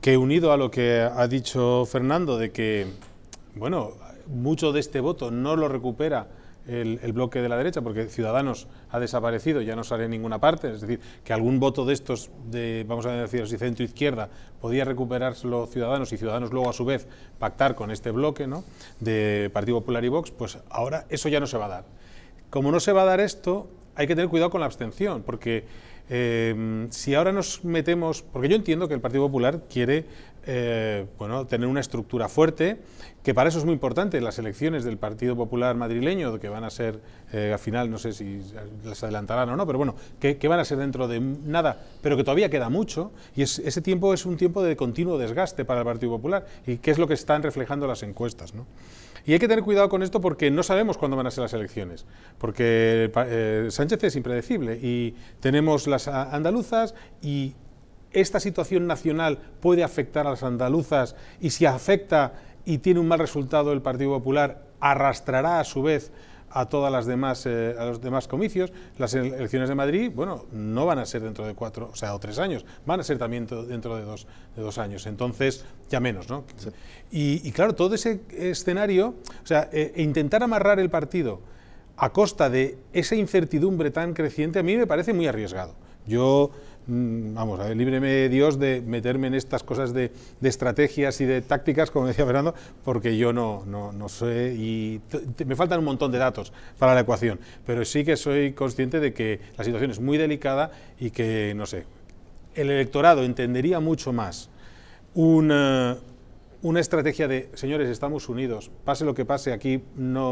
Que, unido a lo que ha dicho Fernando de que, bueno, mucho de este voto no lo recupera el, bloque de la derecha, porque Ciudadanos ha desaparecido, ya no sale en ninguna parte, es decir, que algún voto de estos, de, vamos a decir si centro-izquierda, podía recuperarse los Ciudadanos y Ciudadanos luego a su vez pactar con este bloque de Partido Popular y Vox, pues ahora eso ya no se va a dar. Como no se va a dar esto, hay que tener cuidado con la abstención, porque Em, si ahora nos metemos, porque yo entiendo que el Partido Popular quiere eh, bueno, tener una estructura fuerte, que para eso es muy importante las elecciones del Partido Popular madrileño, que van a ser, eh, al final no sé si las adelantarán o no, pero bueno, que, van a ser dentro de nada, pero que todavía queda mucho, y ese tiempo es un tiempo de continuo desgaste para el Partido Popular, y que es lo que están reflejando las encuestas. ¿no? Y hay que tener cuidado con esto porque no sabemos cuándo van a ser las elecciones, porque eh, Sánchez es impredecible, y tenemos las andaluzas y esta situación nacional puede afectar a las andaluzas y si afecta y tiene un mal resultado el Partido Popular, arrastrará a su vez a todas las demás eh, a los demás comicios las elecciones de Madrid bueno no van a ser dentro de cuatro o sea o tres años van a ser también dentro de dos años entonces ya menos no y, claro todo ese escenario o sea eh, e intentar amarrar el partido a costa de esa incertidumbre tan creciente a mí me parece muy arriesgado yo Mm, vamos a ver, líbreme Dios de meterme en estas cosas de, estrategias y de tácticas, como decía Fernando, porque yo no, no, no sé y me faltan un montón de datos para la ecuación, pero sí que soy consciente de que la situación es muy delicada y que, no sé, el electorado entendería mucho más una estrategia de, señores, estamos unidos, pase lo que pase, aquí no...